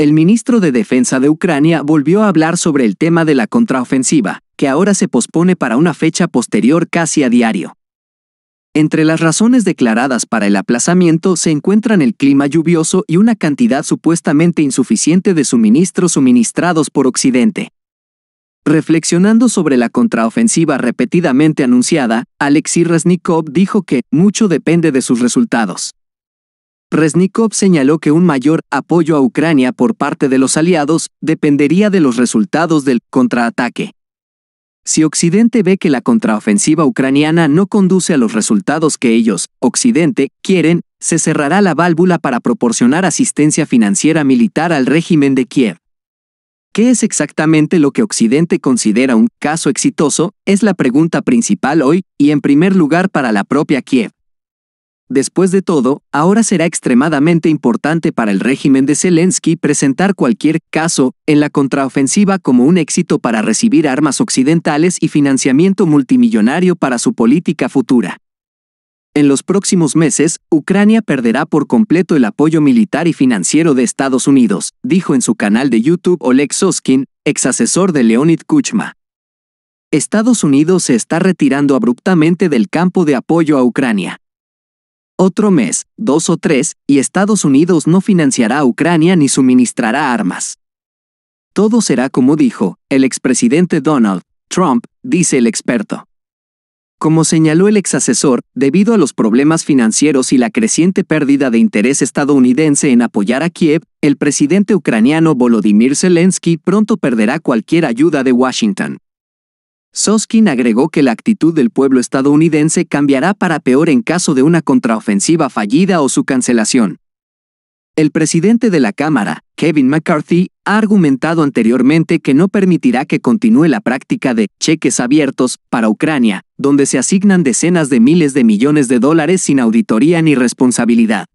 el ministro de Defensa de Ucrania volvió a hablar sobre el tema de la contraofensiva, que ahora se pospone para una fecha posterior casi a diario. Entre las razones declaradas para el aplazamiento se encuentran el clima lluvioso y una cantidad supuestamente insuficiente de suministros suministrados por Occidente. Reflexionando sobre la contraofensiva repetidamente anunciada, Alexi Resnikov dijo que mucho depende de sus resultados. Resnikov señaló que un mayor apoyo a Ucrania por parte de los aliados dependería de los resultados del contraataque. Si Occidente ve que la contraofensiva ucraniana no conduce a los resultados que ellos, Occidente, quieren, se cerrará la válvula para proporcionar asistencia financiera militar al régimen de Kiev. ¿Qué es exactamente lo que Occidente considera un caso exitoso? Es la pregunta principal hoy, y en primer lugar para la propia Kiev. Después de todo, ahora será extremadamente importante para el régimen de Zelensky presentar cualquier caso en la contraofensiva como un éxito para recibir armas occidentales y financiamiento multimillonario para su política futura. En los próximos meses, Ucrania perderá por completo el apoyo militar y financiero de Estados Unidos, dijo en su canal de YouTube Oleg Soskin, ex asesor de Leonid Kuchma. Estados Unidos se está retirando abruptamente del campo de apoyo a Ucrania otro mes, dos o tres, y Estados Unidos no financiará a Ucrania ni suministrará armas. Todo será como dijo el expresidente Donald Trump, dice el experto. Como señaló el exasesor, debido a los problemas financieros y la creciente pérdida de interés estadounidense en apoyar a Kiev, el presidente ucraniano Volodymyr Zelensky pronto perderá cualquier ayuda de Washington. Soskin agregó que la actitud del pueblo estadounidense cambiará para peor en caso de una contraofensiva fallida o su cancelación. El presidente de la Cámara, Kevin McCarthy, ha argumentado anteriormente que no permitirá que continúe la práctica de cheques abiertos para Ucrania, donde se asignan decenas de miles de millones de dólares sin auditoría ni responsabilidad.